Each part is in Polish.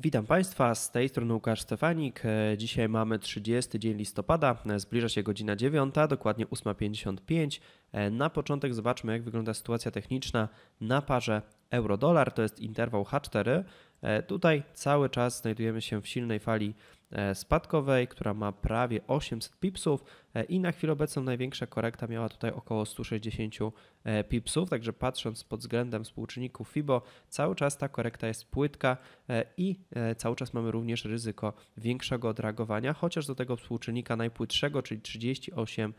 Witam Państwa, z tej strony Łukasz Stefanik. E, dzisiaj mamy 30 dzień listopada, e, zbliża się godzina 9, dokładnie 8.55. E, na początek zobaczmy, jak wygląda sytuacja techniczna na parze euro-dolar, to jest interwał H4. Tutaj cały czas znajdujemy się w silnej fali E, spadkowej, która ma prawie 800 pipsów e, i na chwilę obecną największa korekta miała tutaj około 160 e, pipsów, także patrząc pod względem współczynników FIBO, cały czas ta korekta jest płytka i cały czas mamy również ryzyko większego odragowania, chociaż do tego współczynnika najpłytszego, czyli 38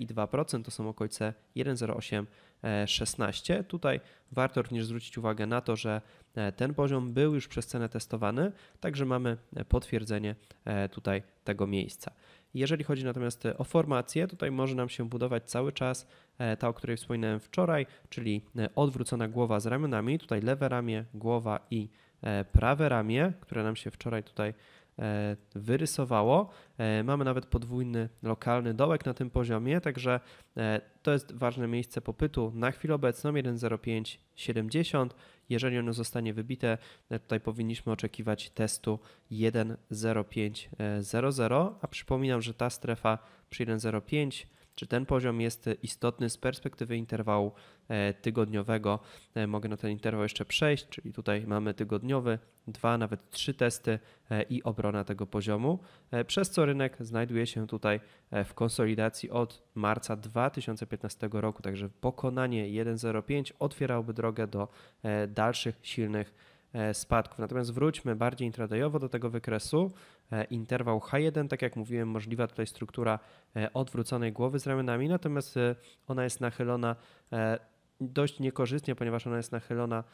i 2%, to są okolice 1,0816. E, tutaj warto również zwrócić uwagę na to, że e, ten poziom był już przez cenę testowany, także mamy e, potwierdzenie tutaj tego miejsca. Jeżeli chodzi natomiast o formację, tutaj może nam się budować cały czas ta, o której wspominałem wczoraj, czyli odwrócona głowa z ramionami, tutaj lewe ramię, głowa i prawe ramię, które nam się wczoraj tutaj E, wyrysowało. E, mamy nawet podwójny lokalny dołek na tym poziomie, także e, to jest ważne miejsce popytu na chwilę obecną 1,0570. Jeżeli ono zostanie wybite, tutaj powinniśmy oczekiwać testu 1,0500, a przypominam, że ta strefa przy 1,05 czy ten poziom jest istotny z perspektywy interwału e, tygodniowego? E, mogę na ten interwał jeszcze przejść, czyli tutaj mamy tygodniowy, dwa, nawet trzy testy e, i obrona tego poziomu, przez co rynek znajduje się tutaj w konsolidacji od marca 2015 roku, także pokonanie 1.05 otwierałoby drogę do dalszych silnych E, spadków. Natomiast wróćmy bardziej intradayowo do tego wykresu. E, interwał H1, tak jak mówiłem, możliwa tutaj struktura e, odwróconej głowy z ramionami, natomiast ona jest nachylona dość niekorzystnie, ponieważ ona jest nachylona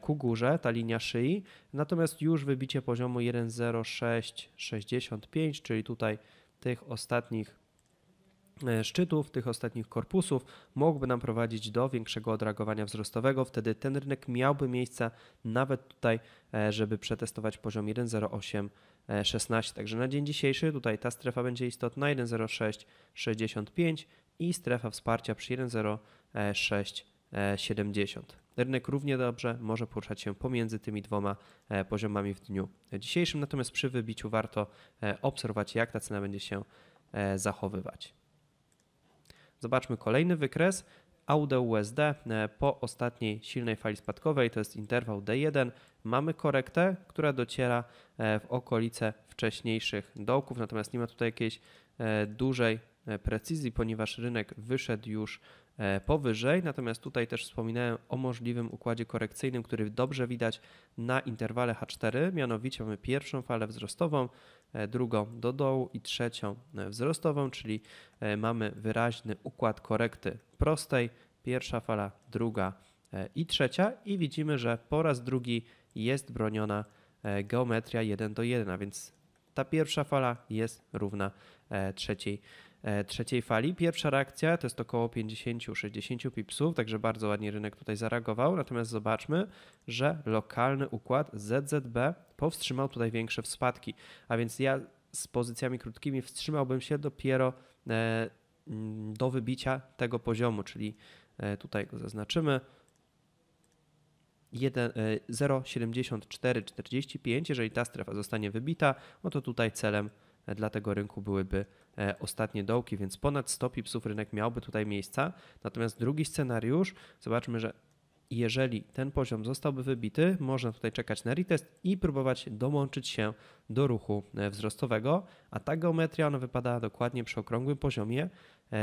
ku górze, ta linia szyi. Natomiast już wybicie poziomu 1,0665, czyli tutaj tych ostatnich E, szczytów, tych ostatnich korpusów, mógłby nam prowadzić do większego odreagowania wzrostowego. Wtedy ten rynek miałby miejsca nawet tutaj, e, żeby przetestować poziom 1,0816. Także na dzień dzisiejszy tutaj ta strefa będzie istotna 1,0665 i strefa wsparcia przy 1,0670. Rynek równie dobrze może poruszać się pomiędzy tymi dwoma e, poziomami w dniu dzisiejszym, natomiast przy wybiciu warto obserwować, jak ta cena będzie się zachowywać. Zobaczmy kolejny wykres. AUD USD e, po ostatniej silnej fali spadkowej, to jest interwał D1, mamy korektę, która dociera e, w okolice wcześniejszych dołków, natomiast nie ma tutaj jakiejś e, dużej precyzji, ponieważ rynek wyszedł już E, powyżej. Natomiast tutaj też wspominałem o możliwym układzie korekcyjnym, który dobrze widać na interwale H4, mianowicie mamy pierwszą falę wzrostową, e, drugą do dołu i trzecią e, wzrostową, czyli mamy wyraźny układ korekty prostej, pierwsza fala, druga i trzecia i widzimy, że po raz drugi jest broniona geometria 1 do 1, a więc ta pierwsza fala jest równa trzeciej E, trzeciej fali. Pierwsza reakcja to jest około 50-60 pipsów, także bardzo ładnie rynek tutaj zareagował. Natomiast zobaczmy, że lokalny układ ZZB powstrzymał tutaj większe spadki, a więc ja z pozycjami krótkimi wstrzymałbym się dopiero e, mm, do wybicia tego poziomu, czyli e, tutaj go zaznaczymy. 0,7445, jeżeli ta strefa zostanie wybita, no to tutaj celem dla tego rynku byłyby E, ostatnie dołki, więc ponad 100 pipsów rynek miałby tutaj miejsca. Natomiast drugi scenariusz, zobaczmy, że jeżeli ten poziom zostałby wybity, można tutaj czekać na retest i próbować dołączyć się do ruchu e, wzrostowego, a ta geometria ona wypada dokładnie przy okrągłym poziomie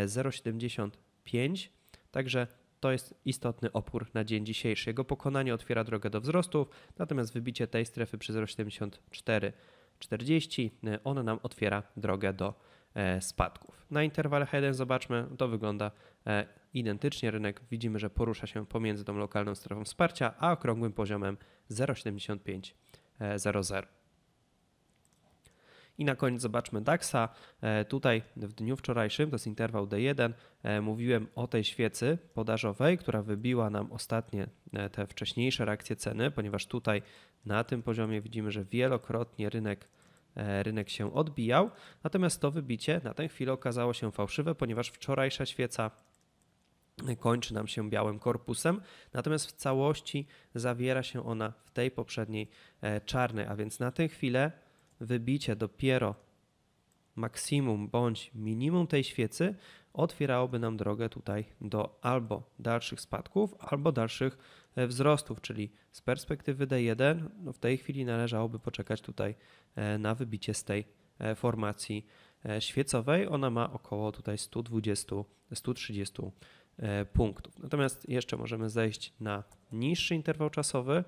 0,75, e, także to jest istotny opór na dzień dzisiejszy. Jego pokonanie otwiera drogę do wzrostów, natomiast wybicie tej strefy przy 0,74 40. E, Ona nam otwiera drogę do e, spadków. Na interwale H1 zobaczmy, to wygląda e, identycznie. Rynek widzimy, że porusza się pomiędzy tą lokalną strefą wsparcia a okrągłym poziomem 0,7500. I na koniec zobaczmy DAXa. E, tutaj w dniu wczorajszym, to jest interwał D1, e, mówiłem o tej świecy podażowej, która wybiła nam ostatnie e, te wcześniejsze reakcje ceny, ponieważ tutaj na tym poziomie widzimy, że wielokrotnie rynek rynek się odbijał. Natomiast to wybicie na tę chwilę okazało się fałszywe, ponieważ wczorajsza świeca kończy nam się białym korpusem, natomiast w całości zawiera się ona w tej poprzedniej czarnej, a więc na tę chwilę wybicie dopiero maksimum bądź minimum tej świecy otwierałoby nam drogę tutaj do albo dalszych spadków, albo dalszych e, wzrostów, czyli z perspektywy D1 no w tej chwili należałoby poczekać tutaj e, na wybicie z tej e, formacji świecowej. Ona ma około tutaj 120-130 punktów. Natomiast jeszcze możemy zejść na niższy interwał czasowy,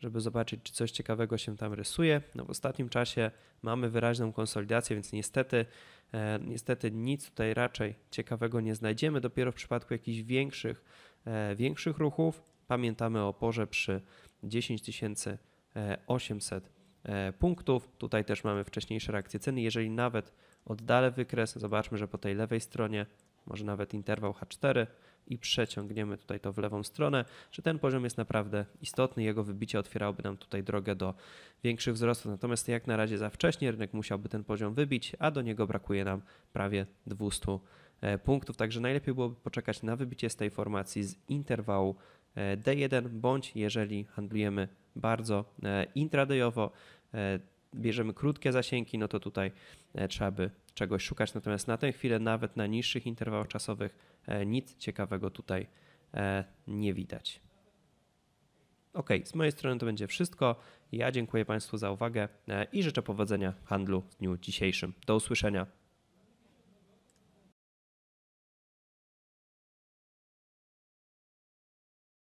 żeby zobaczyć, czy coś ciekawego się tam rysuje. No w ostatnim czasie mamy wyraźną konsolidację, więc niestety, e, niestety nic tutaj raczej ciekawego nie znajdziemy. Dopiero w przypadku jakichś większych, e, większych ruchów pamiętamy o porze przy 10 800 e, punktów. Tutaj też mamy wcześniejsze reakcje ceny. Jeżeli nawet oddalę wykres, zobaczmy, że po tej lewej stronie, może nawet interwał H4, i przeciągniemy tutaj to w lewą stronę, że ten poziom jest naprawdę istotny. Jego wybicie otwierałoby nam tutaj drogę do większych wzrostów. Natomiast jak na razie za wcześnie rynek musiałby ten poziom wybić, a do niego brakuje nam prawie 200 e, punktów. Także najlepiej byłoby poczekać na wybicie z tej formacji z interwału e, D1, bądź jeżeli handlujemy bardzo e, intradayowo, bierzemy krótkie zasięgi, no to tutaj trzeba by czegoś szukać. Natomiast na tę chwilę, nawet na niższych interwałach czasowych, e, nic ciekawego tutaj e, nie widać. Ok, z mojej strony to będzie wszystko. Ja dziękuję Państwu za uwagę e, i życzę powodzenia w handlu w dniu dzisiejszym. Do usłyszenia.